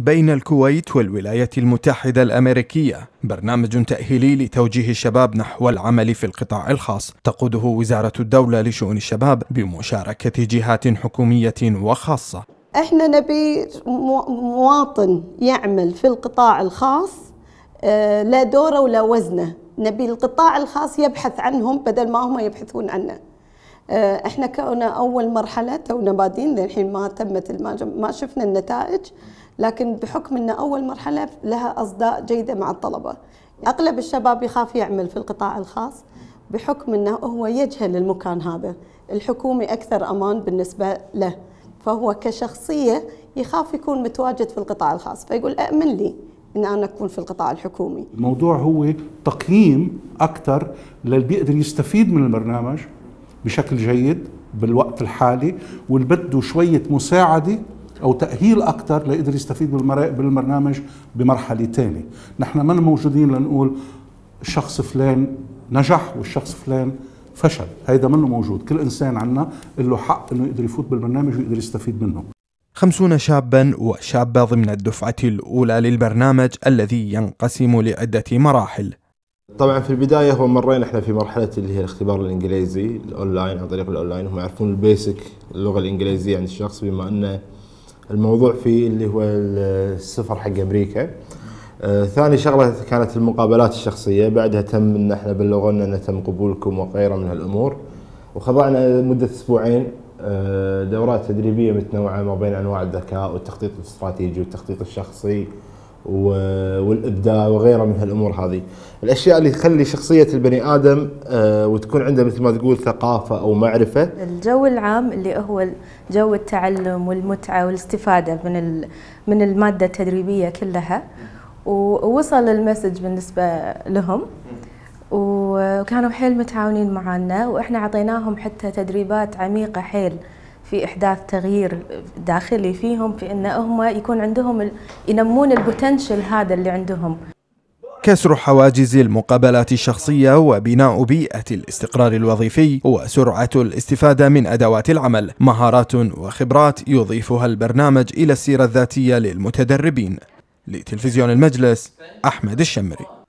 بين الكويت والولايات المتحدة الأمريكية برنامج تأهيلي لتوجيه الشباب نحو العمل في القطاع الخاص تقوده وزارة الدولة لشؤون الشباب بمشاركة جهات حكومية وخاصة احنا نبي مواطن يعمل في القطاع الخاص آه، لا دوره ولا وزنه نبي القطاع الخاص يبحث عنهم بدل ما هم يبحثون عنه آه، احنا كنا اول مرحله تونا بادين للحين ما تمت ما شفنا النتائج لكن بحكم أن أول مرحلة لها أصداء جيدة مع الطلبة أغلب الشباب يخاف يعمل في القطاع الخاص بحكم أنه هو يجهل المكان هذا الحكومي أكثر أمان بالنسبة له فهو كشخصية يخاف يكون متواجد في القطاع الخاص فيقول أأمن لي ان انا اكون في القطاع الحكومي. الموضوع هو تقييم اكثر للي بيقدر يستفيد من البرنامج بشكل جيد بالوقت الحالي واللي بده شويه مساعده او تاهيل اكثر ليقدر يستفيد بالبرنامج بمرحله ثانيه، نحن ما موجودين لنقول الشخص فلان نجح والشخص فلان فشل، هيدا منه موجود، كل انسان عنا له حق انه يقدر يفوت بالبرنامج ويقدر يستفيد منه. خمسون شابا وشابة ضمن الدفعة الأولى للبرنامج الذي ينقسم لعدة مراحل طبعا في البداية هو مرينا احنا في مرحلة اللي هي الاختبار الانجليزي الاونلاين عن طريق الاونلاين هم يعرفون البيسك اللغة الانجليزية عند الشخص بما انه الموضوع في اللي هو السفر حق امريكا آه، ثاني شغله كانت المقابلات الشخصيه بعدها تم ان احنا بلغونا ان تم قبولكم وغيره من هالامور وخضعنا لمده اسبوعين آه، دورات تدريبيه متنوعه ما بين انواع الذكاء والتخطيط الاستراتيجي والتخطيط الشخصي والابداع وغيره من هالامور هذه. الاشياء اللي تخلي شخصيه البني ادم آه، وتكون عنده مثل ما تقول ثقافه او معرفه. الجو العام اللي هو جو التعلم والمتعه والاستفاده من من الماده التدريبيه كلها ووصل المسج بالنسبه لهم. وكانوا حيل متعاونين معنا واحنا اعطيناهم حتى تدريبات عميقه حيل في إحداث تغيير داخلي فيهم في أن هم يكون عندهم ينمون البوتنشل هذا اللي عندهم كسر حواجز المقابلات الشخصية وبناء بيئة الاستقرار الوظيفي وسرعة الاستفادة من أدوات العمل مهارات وخبرات يضيفها البرنامج إلى السيرة الذاتية للمتدربين لتلفزيون المجلس أحمد الشمري